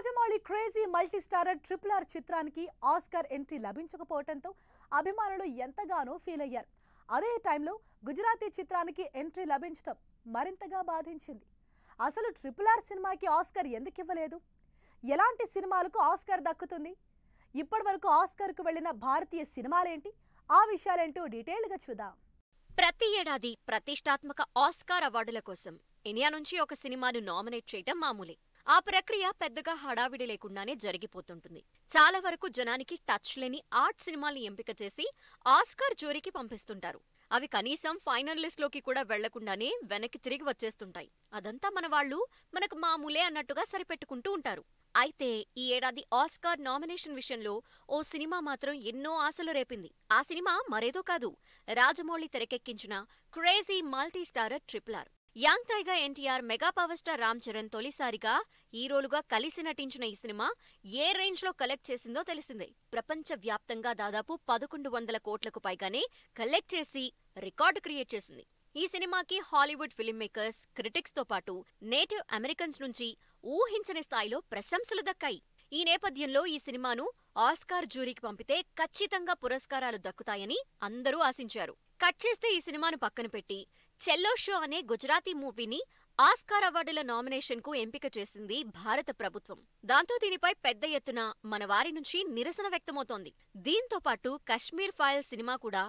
Rajamouli crazy multi triple R చిత్రానికి Oscar entry లభించకపోవడంతో అభిమానులు ఎంతగానో ఫీల్ అయ్యారు అదే టైంలో గుజరాతీ చిత్రానికి ఎంట్రీ లభించడం మరింతగా బాధించింది అసలు ట్రిపుల్ ఆర్ సినిమాకి ఆస్కర్ ఎందుకు ఇవ్వలేదు ఎలాంటి సినిమాలకు ఆస్కార్ దక్కుతుంది ఇప్పటి వరకు కు వెళ్లిన భారతీయ సినిమాలేంటి ఆ విషయాలేంటో డీటెయిల్గా చూద్దాం ప్రతి ఏడాది ప్రతిష్టాత్మక ఆస్కార్ అవార్డుల కోసం ఇండియా నుంచి ఒక సినిమాను నామినేట్ చేయడం మామూలే ఆ ప్రక్రియ పెద్దగా హడావిడి లేకుండానే జరిగిపోతుంటుంది చాలా వరకు జనానికి టచ్ లేని ఆర్ట్ సినిమాల్ని ఎంపిక చేసి ఆస్కార్ జోరీకి పంపిస్తుంటారు అవి కనీసం ఫైనల్ లిస్ట్లోకి కూడా వెళ్లకుండానే వెనక్కి తిరిగి వచ్చేస్తుంటాయి అదంతా మన వాళ్ళు మనకు మామూలే అన్నట్టుగా సరిపెట్టుకుంటూ ఉంటారు అయితే ఈ ఏడాది ఆస్కార్ నామినేషన్ విషయంలో ఓ సినిమా మాత్రం ఎన్నో ఆశలు రేపింది ఆ సినిమా మరేదో కాదు రాజమౌళి తెరకెక్కించిన క్రేజీ మల్టీస్టారర్ స్టారర్ యాంగ్ టైగా NTR mega power star Ram Charan తొలిసారిగా హీరోలుగా కలిసి నటించిన ఈ సినిమా ఏ రేంజ్లో కలెక్ట్ చేసిందో తెలిసిందే ప్రపంచ వ్యాప్తంగా దాదాపు పదకొండు వందల కోట్లకు పైగానే కలెక్ట్ చేసి రికార్డు క్రియేట్ చేసింది ఈ సినిమాకి హాలీవుడ్ ఫిల్మ్ మేకర్స్ క్రిటిక్స్తో పాటు నేటివ్ అమెరికన్స్ నుంచి ఊహించని స్థాయిలో ప్రశంసలు దక్కాయి ఈ నేపథ్యంలో ఈ సినిమాను ఆస్కార్ జ్యూరీకి పంపితే ఖచ్చితంగా పురస్కారాలు దక్కుతాయని అందరూ ఆశించారు కట్ చేస్తే ఈ సినిమాను పక్కన పెట్టి చెల్లో షో అనే గుజరాతీ మూవీని ఆస్కార్ అవార్డుల నామినేషన్కు ఎంపిక చేసింది భారత ప్రభుత్వం దాంతో దీనిపై పెద్ద ఎత్తున మన వారి నుంచి నిరసన వ్యక్తమవుతోంది దీంతో పాటు కశ్మీర్ ఫైల్ సినిమా కూడా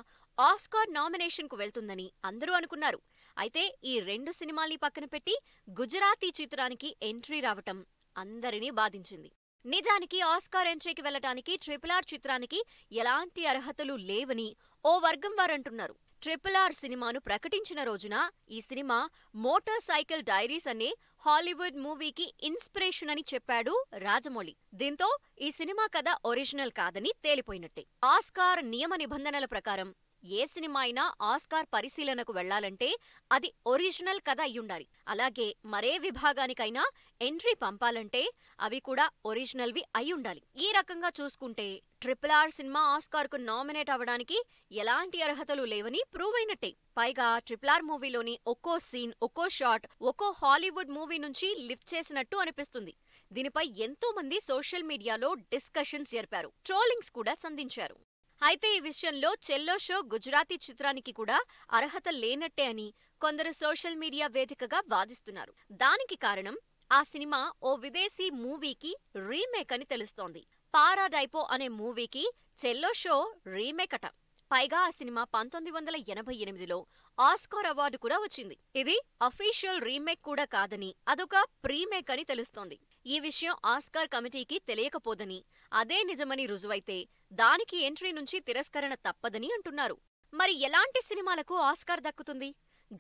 ఆస్కార్ నామినేషన్కు వెళ్తుందని అందరూ అనుకున్నారు అయితే ఈ రెండు సినిమాల్ని పక్కన పెట్టి గుజరాతీ చిత్రానికి ఎంట్రీ రావటం అందరినీ బాధించింది నిజానికి ఆస్కార్ ఎంట్రీకి వెళ్లడానికి ట్రిపుల్ ఆర్ చిత్రానికి ఎలాంటి అర్హతలు లేవని ఓ వర్గం వారంటున్నారు ట్రిపుల్ ఆర్ సినిమాను ప్రకటించిన రోజున ఈ సినిమా మోటార్ సైకిల్ డైరీస్ అనే హాలీవుడ్ మూవీకి ఇన్స్పిరేషన్ అని చెప్పాడు రాజమౌళి దీంతో ఈ సినిమా కథ ఒరిజినల్ కాదని తేలిపోయినట్టే ఆస్కార్ నియమ నిబంధనల ప్రకారం ఏ సినిమా అయినా ఆస్కార్ పరిశీలనకు వెళ్లాలంటే అది ఒరిజినల్ కథ అయ్యుండాలి అలాగే మరే విభాగానికైనా ఎంట్రీ పంపాలంటే అవి కూడా ఒరిజినల్వి అయ్యుండాలి ఈ రకంగా చూసుకుంటే ట్రిపుల్ ఆర్ సినిమా ఆస్కార్కు నామినేట్ అవ్వడానికి ఎలాంటి అర్హతలు లేవని ప్రూవ్ అయినట్టే పైగా ట్రిపుల్ ఆర్ మూవీలోని ఒక్కో సీన్ ఒక్కో షాట్ ఒక్కో హాలీవుడ్ మూవీ నుంచి లిఫ్ట్ చేసినట్టు అనిపిస్తుంది దీనిపై ఎంతో మంది సోషల్ మీడియాలో డిస్కషన్స్ జరిపారు ట్రోలింగ్స్ కూడా సంధించారు అయితే ఈ విషయంలో చెల్లో షో గుజరాతీ చిత్రానికి కూడా అర్హత లేనట్టే అని కొందరు సోషల్ మీడియా వేదికగా వాదిస్తున్నారు దానికి కారణం ఆ సినిమా ఓ విదేశీ మూవీకి రీమేక్ అని తెలుస్తోంది పారాడైపో అనే మూవీకి చెల్లో షో రీమేక్ అట పైగా ఆ సినిమా పంతొమ్మిది వందల ఎనభై ఎనిమిదిలో ఆస్కార్ అవార్డు కూడా వచ్చింది ఇది అఫీషియల్ రీమేక్ కూడా కాదని అదొక ప్రీమేక్ అని తెలుస్తోంది ఈ విషయం ఆస్కార్ కమిటీకి తెలియకపోదని అదే నిజమని రుజువైతే దానికి ఎంట్రీ నుంచి తిరస్కరణ తప్పదని అంటున్నారు మరి ఎలాంటి సినిమాలకు ఆస్కార్ దక్కుతుంది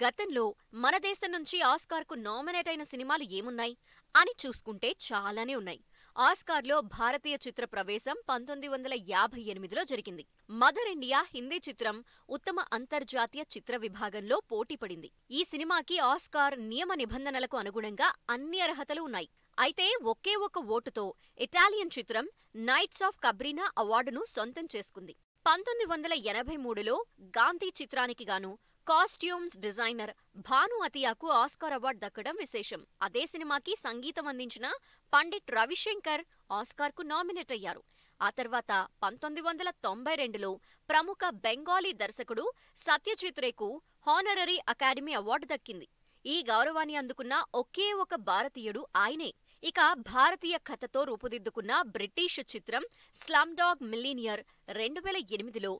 గతంలో మన దేశం నుంచి ఆస్కార్కు నామినేట్ అయిన సినిమాలు ఏమున్నాయి అని చూసుకుంటే చాలానే ఉన్నాయి ఆస్కార్లో భారతీయ చిత్ర ప్రవేశం పంతొమ్మిది వందల యాభై ఎనిమిదిలో జరిగింది మదర్ ఇండియా హిందీ చిత్రం ఉత్తమ అంతర్జాతీయ చిత్ర విభాగంలో పోటీ పడింది ఈ సినిమాకి ఆస్కార్ నియమ నిబంధనలకు అనుగుణంగా అన్ని అర్హతలు ఉన్నాయి అయితే ఒకే ఒక ఓటుతో ఇటాలియన్ చిత్రం నైట్స్ ఆఫ్ కబ్రీనా అవార్డును సొంతం చేసుకుంది పంతొమ్మిది వందల ఎనభై మూడులో గాంధీ చిత్రానికి గాను కాస్ట్యూమ్స్ డిజైనర్ భాను అతియాకు ఆస్కార్ అవార్డు దక్కడం విశేషం అదే సినిమాకి సంగీతం అందించిన పండిట్ రవిశంకర్ ఆస్కార్కు నామినేట్ అయ్యారు ఆ తర్వాత పంతొమ్మిది వందల తొంభై రెండులో ప్రముఖ బెంగాలీ దర్శకుడు సత్యజిత్ రేకు హానరీ అకాడమీ అవార్డు దక్కింది ఈ గౌరవాన్ని అందుకున్న ఒకే ఒక భారతీయుడు ఆయనే ఇక భారతీయ కథతో రూపుదిద్దుకున్న బ్రిటిష్ చిత్రం స్లమ్డాగ్ మిలీనియర్ రెండు వేల ఎనిమిదిలో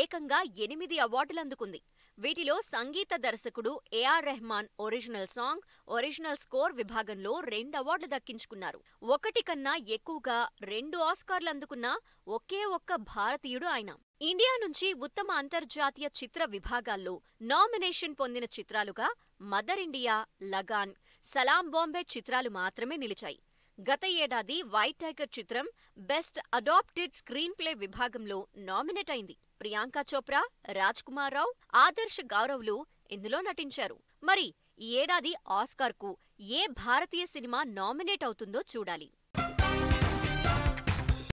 ఏకంగా ఎనిమిది అవార్డులందుకుంది వీటిలో సంగీత దర్శకుడు A R Rahman original song original score విభాగంలో రెండు అవార్డులు దక్కించుకున్నారు ఒకటి కన్నా ఎక్కువగా రెండు ఆస్కార్లు అందుకున్న ఒకే ఒక్క భారతీయుడు ఆయన ఇండియా నుంచి ఉత్తమ అంతర్జాతీయ చిత్ర విభాగాల్లో నామినేషన్ పొందిన చిత్రాలుగా మదర్ ఇండియా లగాన్ సలాం బాంబే చిత్రాలు మాత్రమే నిలిచాయి గత ఏడాది వైట్ టైగర్ చిత్రం బెస్ట్ అడాప్టెడ్ స్క్రీన్ ప్లే విభాగంలో నామినేట్ అయింది ప్రియాంక చోప్రా రాజ్ కుమార్ రావు ఆదర్శ్ గౌరవ్లు ఇందులో నటించారు మరి ఈ ఏడాది ఆస్కార్కు ఏ భారతీయ సినిమా నామినేట్ అవుతుందో చూడాలి